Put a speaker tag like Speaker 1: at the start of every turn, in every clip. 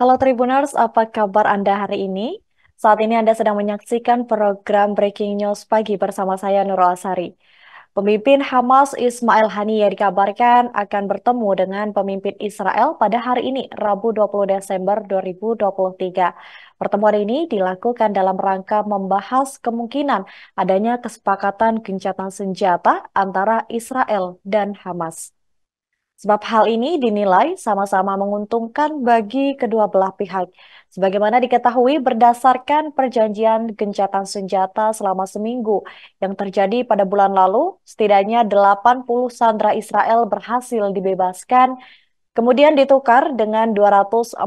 Speaker 1: Halo Tribuners, apa kabar Anda hari ini? Saat ini Anda sedang menyaksikan program Breaking News Pagi bersama saya Nurul Asari. Pemimpin Hamas Ismail Haniyeh dikabarkan akan bertemu dengan pemimpin Israel pada hari ini, Rabu 20 Desember 2023. Pertemuan ini dilakukan dalam rangka membahas kemungkinan adanya kesepakatan gencatan senjata antara Israel dan Hamas. Sebab hal ini dinilai sama-sama menguntungkan bagi kedua belah pihak. Sebagaimana diketahui berdasarkan perjanjian gencatan senjata selama seminggu yang terjadi pada bulan lalu, setidaknya 80 sandera Israel berhasil dibebaskan kemudian ditukar dengan 240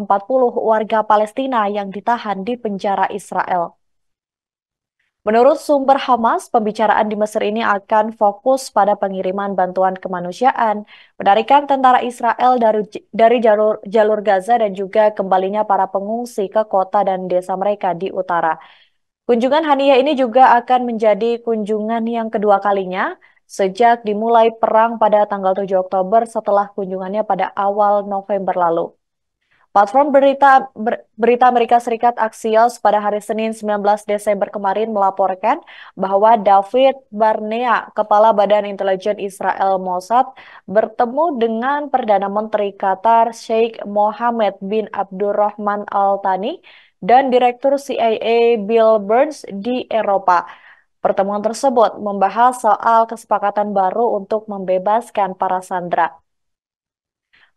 Speaker 1: warga Palestina yang ditahan di penjara Israel. Menurut sumber Hamas, pembicaraan di Mesir ini akan fokus pada pengiriman bantuan kemanusiaan, penarikan tentara Israel dari, dari jalur, jalur Gaza dan juga kembalinya para pengungsi ke kota dan desa mereka di utara. Kunjungan Hania ini juga akan menjadi kunjungan yang kedua kalinya sejak dimulai perang pada tanggal 7 Oktober setelah kunjungannya pada awal November lalu. Platform berita ber, berita Amerika Serikat Axios pada hari Senin 19 Desember kemarin melaporkan bahwa David Barnea, kepala Badan Intelijen Israel Mossad, bertemu dengan Perdana Menteri Qatar Sheikh Mohammed bin Abdurrahman Al Thani dan Direktur CIA Bill Burns di Eropa. Pertemuan tersebut membahas soal kesepakatan baru untuk membebaskan para sandera.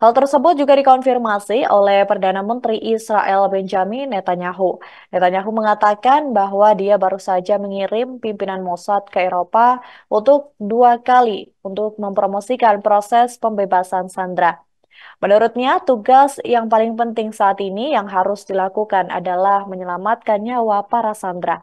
Speaker 1: Hal tersebut juga dikonfirmasi oleh Perdana Menteri Israel Benjamin Netanyahu. Netanyahu mengatakan bahwa dia baru saja mengirim pimpinan Mossad ke Eropa untuk dua kali untuk mempromosikan proses pembebasan Sandra. Menurutnya, tugas yang paling penting saat ini yang harus dilakukan adalah menyelamatkan nyawa para Sandra.